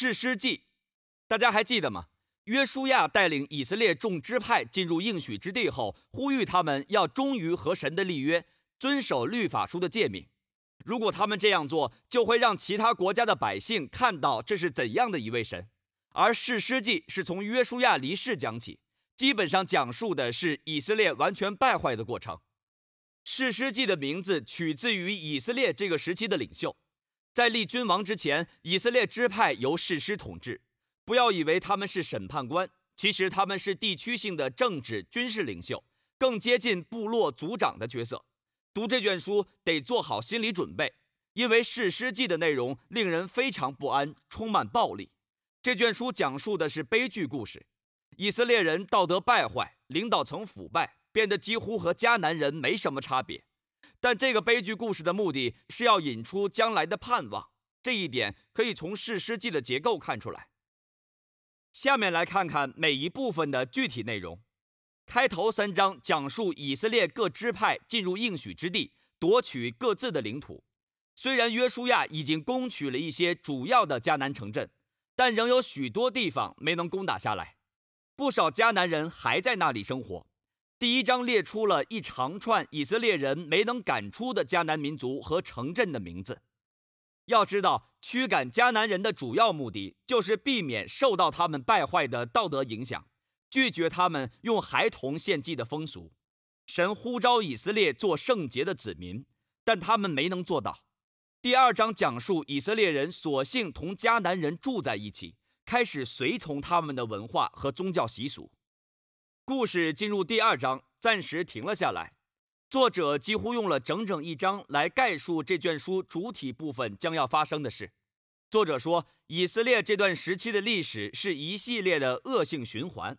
誓师记，大家还记得吗？约书亚带领以色列众支派进入应许之地后，呼吁他们要忠于和神的立约，遵守律法书的诫命。如果他们这样做，就会让其他国家的百姓看到这是怎样的一位神。而誓师记是从约书亚离世讲起，基本上讲述的是以色列完全败坏的过程。誓师记的名字取自于以色列这个时期的领袖。在立君王之前，以色列支派由士师统治。不要以为他们是审判官，其实他们是地区性的政治军事领袖，更接近部落族长的角色。读这卷书得做好心理准备，因为士师记的内容令人非常不安，充满暴力。这卷书讲述的是悲剧故事，以色列人道德败坏，领导层腐败，变得几乎和迦南人没什么差别。但这个悲剧故事的目的是要引出将来的盼望，这一点可以从《士诗记》的结构看出来。下面来看看每一部分的具体内容。开头三章讲述以色列各支派进入应许之地，夺取各自的领土。虽然约书亚已经攻取了一些主要的迦南城镇，但仍有许多地方没能攻打下来，不少迦南人还在那里生活。第一章列出了一长串以色列人没能赶出的迦南民族和城镇的名字。要知道，驱赶迦南人的主要目的就是避免受到他们败坏的道德影响，拒绝他们用孩童献祭的风俗。神呼召以色列做圣洁的子民，但他们没能做到。第二章讲述以色列人索性同迦南人住在一起，开始随从他们的文化和宗教习俗。故事进入第二章，暂时停了下来。作者几乎用了整整一章来概述这卷书主体部分将要发生的事。作者说，以色列这段时期的历史是一系列的恶性循环：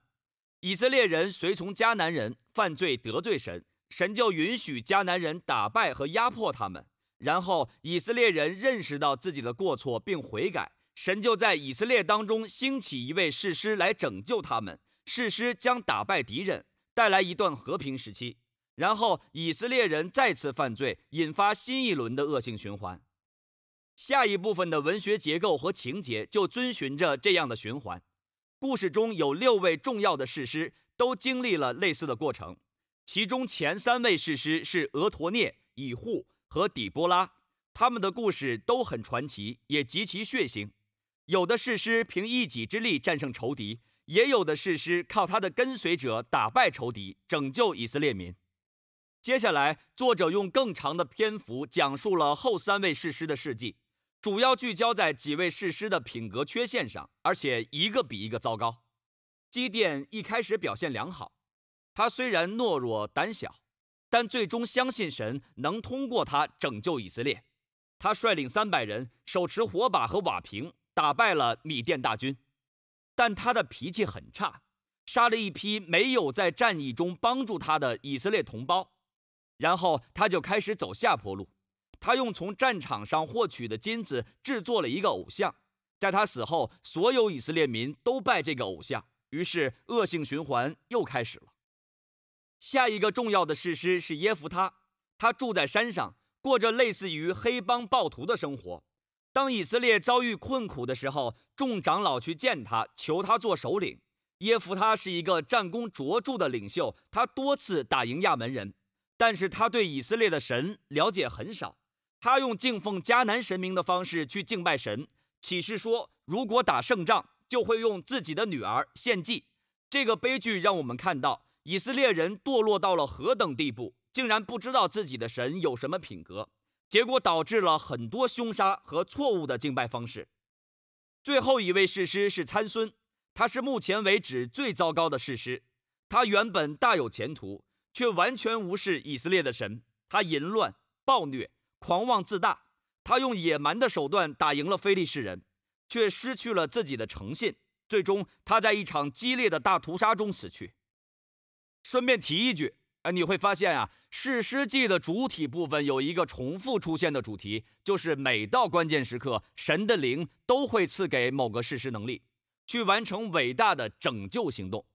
以色列人随从迦南人，犯罪得罪神，神就允许迦南人打败和压迫他们；然后以色列人认识到自己的过错并悔改，神就在以色列当中兴起一位士师来拯救他们。誓师将打败敌人，带来一段和平时期，然后以色列人再次犯罪，引发新一轮的恶性循环。下一部分的文学结构和情节就遵循着这样的循环。故事中有六位重要的誓师，都经历了类似的过程。其中前三位誓师是俄陀涅、以护和底波拉，他们的故事都很传奇，也极其血腥。有的誓师凭一己之力战胜仇敌。也有的士师靠他的跟随者打败仇敌，拯救以色列民。接下来，作者用更长的篇幅讲述了后三位士师的事迹，主要聚焦在几位士师的品格缺陷上，而且一个比一个糟糕。基甸一开始表现良好，他虽然懦弱胆小，但最终相信神能通过他拯救以色列。他率领三百人，手持火把和瓦瓶，打败了米甸大军。但他的脾气很差，杀了一批没有在战役中帮助他的以色列同胞，然后他就开始走下坡路。他用从战场上获取的金子制作了一个偶像，在他死后，所有以色列民都拜这个偶像，于是恶性循环又开始了。下一个重要的事实是耶夫他，他住在山上，过着类似于黑帮暴徒的生活。当以色列遭遇困苦的时候，众长老去见他，求他做首领。耶夫他是一个战功卓著的领袖，他多次打赢亚门人，但是他对以色列的神了解很少。他用敬奉迦南神明的方式去敬拜神，启示说，如果打胜仗，就会用自己的女儿献祭。这个悲剧让我们看到以色列人堕落到了何等地步，竟然不知道自己的神有什么品格。结果导致了很多凶杀和错误的敬拜方式。最后一位士师是参孙，他是目前为止最糟糕的士师。他原本大有前途，却完全无视以色列的神。他淫乱、暴虐、狂妄自大。他用野蛮的手段打赢了非利士人，却失去了自己的诚信。最终，他在一场激烈的大屠杀中死去。顺便提一句。啊，你会发现啊，《史诗记》的主体部分有一个重复出现的主题，就是每到关键时刻，神的灵都会赐给某个事实能力，去完成伟大的拯救行动。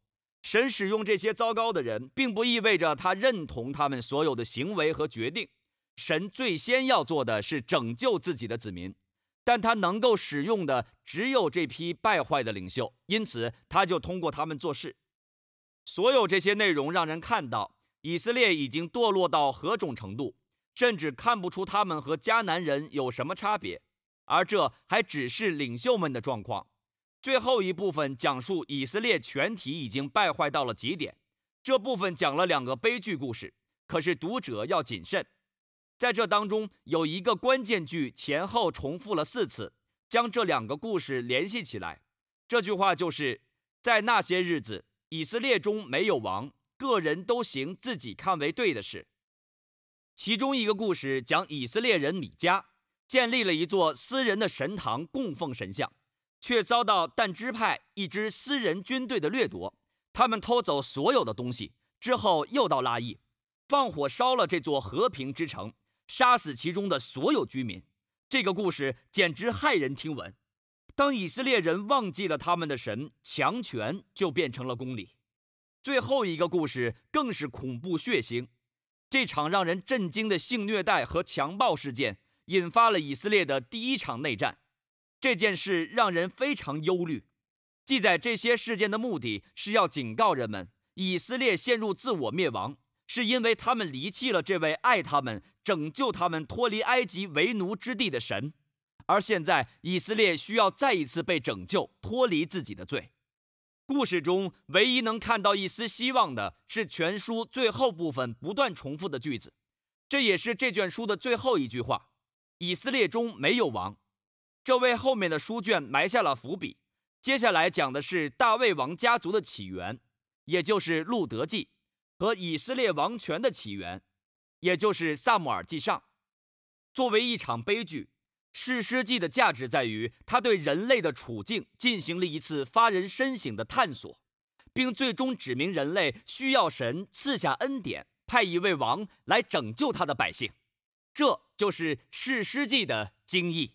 神使用这些糟糕的人，并不意味着他认同他们所有的行为和决定。神最先要做的是拯救自己的子民，但他能够使用的只有这批败坏的领袖，因此他就通过他们做事。所有这些内容让人看到。以色列已经堕落到何种程度，甚至看不出他们和迦南人有什么差别，而这还只是领袖们的状况。最后一部分讲述以色列全体已经败坏到了极点。这部分讲了两个悲剧故事，可是读者要谨慎。在这当中有一个关键句前后重复了四次，将这两个故事联系起来。这句话就是在那些日子，以色列中没有王。个人都行自己看为对的事。其中一个故事讲以色列人米迦建立了一座私人的神堂供奉神像，却遭到但支派一支私人军队的掠夺。他们偷走所有的东西之后，又到拉伊，放火烧了这座和平之城，杀死其中的所有居民。这个故事简直骇人听闻。当以色列人忘记了他们的神，强权就变成了公理。最后一个故事更是恐怖血腥，这场让人震惊的性虐待和强暴事件引发了以色列的第一场内战。这件事让人非常忧虑。记载这些事件的目的是要警告人们，以色列陷入自我灭亡，是因为他们离弃了这位爱他们、拯救他们、脱离埃及为奴之地的神。而现在，以色列需要再一次被拯救，脱离自己的罪。故事中唯一能看到一丝希望的是全书最后部分不断重复的句子，这也是这卷书的最后一句话：“以色列中没有王。”这为后面的书卷埋下了伏笔。接下来讲的是大卫王家族的起源，也就是路德记，和以色列王权的起源，也就是萨姆尔记上。作为一场悲剧。史诗记》的价值在于，它对人类的处境进行了一次发人深省的探索，并最终指明人类需要神赐下恩典，派一位王来拯救他的百姓。这就是《史诗记》的精义。